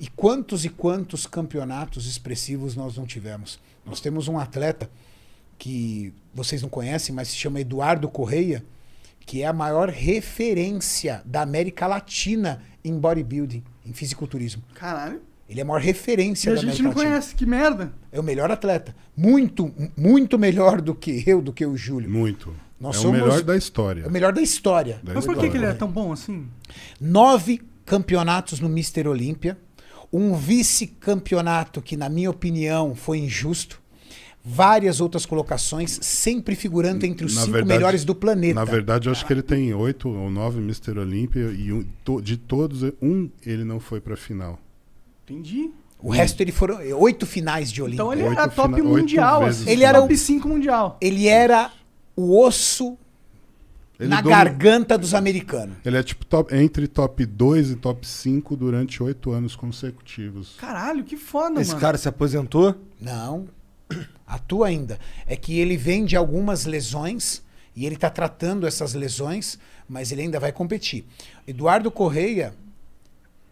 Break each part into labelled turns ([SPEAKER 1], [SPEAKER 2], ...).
[SPEAKER 1] E quantos e quantos campeonatos expressivos nós não tivemos? Nós temos um atleta que vocês não conhecem, mas se chama Eduardo Correia, que é a maior referência da América Latina em bodybuilding, em fisiculturismo. Caralho. Ele é a maior referência e da América Latina. A gente não conhece, que merda. É o melhor atleta. Muito, muito melhor do que eu, do que o Júlio. Muito. Nós é somos... o melhor da história. É o melhor da história. Da Mas por que, que ele é tão bom assim? Nove campeonatos no Mister Olímpia um vice-campeonato que, na minha opinião, foi injusto. Várias outras colocações, sempre figurando entre os na cinco verdade, melhores do planeta. Na
[SPEAKER 2] verdade, eu acho que ele tem oito ou nove Mr. Olympia e um, to, de todos, um ele não foi para final.
[SPEAKER 1] Entendi. O Sim. resto ele foram oito finais de olimpíada Então ele oito assim, era top mundial. Assim. Ele era o top cinco mundial. Ele era o osso ele na dom...
[SPEAKER 2] garganta dos americanos. Ele é tipo top, entre top 2 e top 5 durante oito anos consecutivos.
[SPEAKER 1] Caralho, que foda, Esse mano. Esse cara se
[SPEAKER 2] aposentou?
[SPEAKER 1] Não. Atua ainda. É que ele vem de algumas lesões e ele está tratando essas lesões, mas ele ainda vai competir. Eduardo Correia,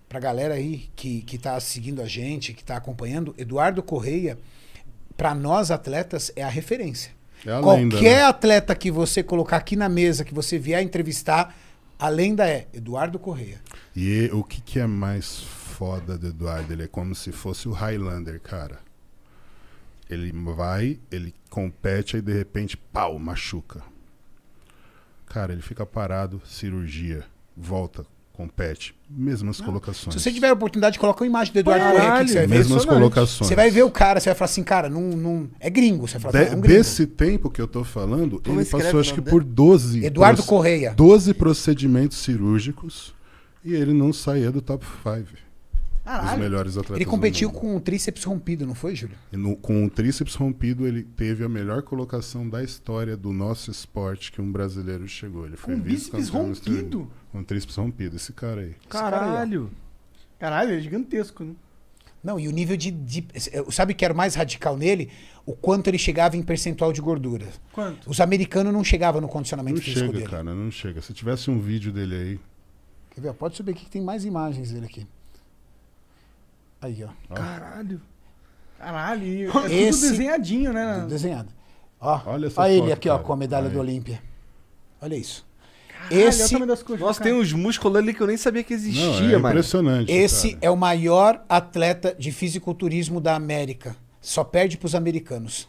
[SPEAKER 1] pra galera aí que, que tá seguindo a gente, que está acompanhando, Eduardo Correia, para nós atletas, é a referência.
[SPEAKER 2] É Qualquer lenda, né?
[SPEAKER 1] atleta que você colocar aqui na mesa, que você vier entrevistar, a lenda é Eduardo Correia.
[SPEAKER 2] E o que, que é mais foda do Eduardo? Ele é como se fosse o Highlander, cara. Ele vai, ele compete, aí de repente, pau, machuca. Cara, ele fica parado, cirurgia, volta, compete. Mesmas não. Ah, colocações. Se você tiver
[SPEAKER 1] a oportunidade, coloca uma imagem do Eduardo Correia Mesmas colocações. Você vai ver o cara, você vai falar assim, cara, não, não... é gringo. Você vai falar, assim, De, é um gringo. Desse
[SPEAKER 2] tempo que eu tô falando, Como ele passou acho que dele? por 12... Eduardo Correia. 12 procedimentos cirúrgicos e ele não saía do top 5.
[SPEAKER 1] Caralho. Os melhores atletas. Ele competiu com o tríceps rompido, não foi, Júlio?
[SPEAKER 2] No, com o tríceps rompido, ele teve a melhor colocação da história do nosso esporte que um brasileiro chegou. Ele foi com bíceps rompido? Com um tríceps rompido, esse cara aí. Caralho.
[SPEAKER 1] Caralho, é gigantesco, né? Não, e o nível de, de. Sabe que era mais radical nele? O quanto ele chegava em percentual de gordura. Quanto? Os americanos não chegavam no condicionamento não físico chega, dele. Não
[SPEAKER 2] chega, cara, não chega. Se tivesse um vídeo dele aí.
[SPEAKER 1] Quer ver? Pode subir aqui que tem mais imagens dele aqui. Aí, ó. Caralho. Caralho. É Esse... tudo desenhadinho, né? Tudo desenhado. Ó, olha essa olha ele aqui, cara. ó, com a medalha Aí. do Olímpia. Olha isso. Caralho, Esse... Olha Nossa, cara. tem uns músculos ali que eu nem sabia que existia, Não, é mano. Impressionante. Esse cara. é o maior atleta de fisiculturismo da América. Só perde para os americanos.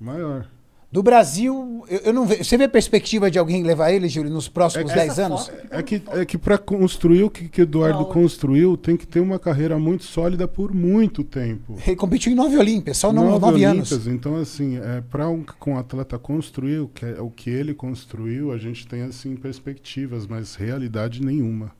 [SPEAKER 1] Maior. Do Brasil, eu, eu não vejo. Você vê perspectiva de alguém levar ele, Júlio, nos próximos 10 é, anos?
[SPEAKER 2] É, é, que, é que para construir o que, que Eduardo não. construiu, tem que ter uma carreira muito sólida por muito tempo. Ele competiu em nove Olímpias, só nove, nove anos. Então, assim, é, para um, um atleta construir o que, é, o que ele construiu, a gente tem, assim, perspectivas, mas realidade nenhuma.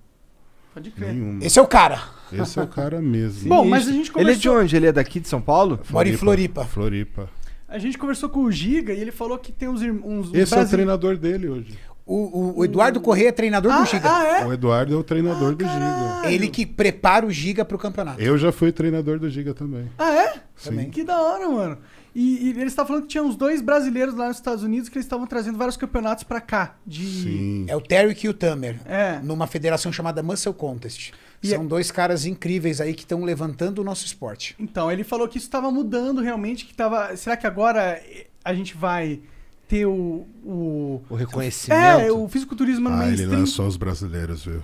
[SPEAKER 2] Pode crer. Nenhuma. Esse é o cara. Esse é o cara mesmo. Bom, mas a gente começou... Ele é de onde? Ele é daqui de São Paulo? Mora em Floripa. Floripa.
[SPEAKER 1] A gente conversou com o Giga e ele falou que tem uns, uns Esse é o treinador dele hoje. O, o, o Eduardo Corrêa é treinador ah, do Giga. Ah, é? O Eduardo é o treinador ah, do Giga. Ele que prepara o Giga pro campeonato. Eu
[SPEAKER 2] já fui treinador do Giga também.
[SPEAKER 1] Ah, é? Sim. Também. Que da hora, mano. E, e ele está falando que tinha uns dois brasileiros lá nos Estados Unidos que eles estavam trazendo vários campeonatos para cá. De... Sim. É o Terry e o Tamer. É. Numa federação chamada Muscle Contest. E São é... dois caras incríveis aí que estão levantando o nosso esporte. Então, ele falou que isso estava mudando realmente, que estava. Será que agora eh, a gente vai ter o. O, o reconhecimento? É, o fisiculturismo no ah, Ele lançou os brasileiros,
[SPEAKER 2] viu?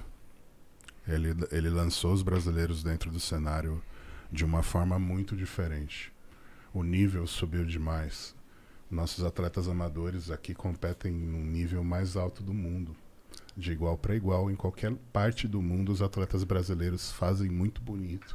[SPEAKER 2] Ele, ele lançou os brasileiros dentro do cenário de uma forma muito diferente. O nível subiu demais. Nossos atletas amadores aqui competem num nível mais alto do mundo de igual para igual em qualquer parte do mundo os atletas brasileiros fazem muito bonito